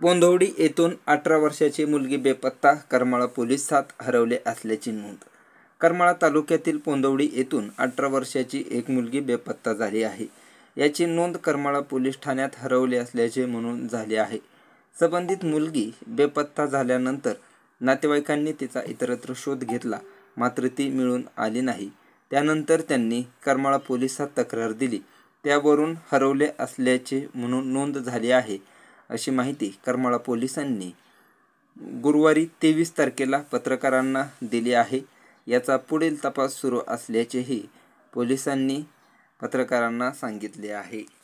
पोंधवडी येथून अठरा वर्षाची मुलगी बेपत्ता करमाळा पोलिसात हरवले असल्याची नोंद करमाळा तालुक्यातील पोंधवडी येथून अठरा वर्षाची एक मुलगी बेपत्ता झाली आहे याची नोंद करमाळा पोलीस ठाण्यात हरवली असल्याचे म्हणून झाले आहे संबंधित मुलगी बेपत्ता झाल्यानंतर नातेवाईकांनी तिचा इतरत्र शोध घेतला मात्र ती मिळून आली नाही त्यानंतर त्यांनी करमाळा पोलिसात तक्रार दिली त्यावरून हरवले असल्याचे म्हणून नोंद झाली आहे अशी माहिती करमाळा पोलिसांनी गुरुवारी तेवीस तारखेला पत्रकारांना दिली आहे याचा पुढील तपास सुरू असल्याचेही पोलिसांनी पत्रकारांना सांगितले आहे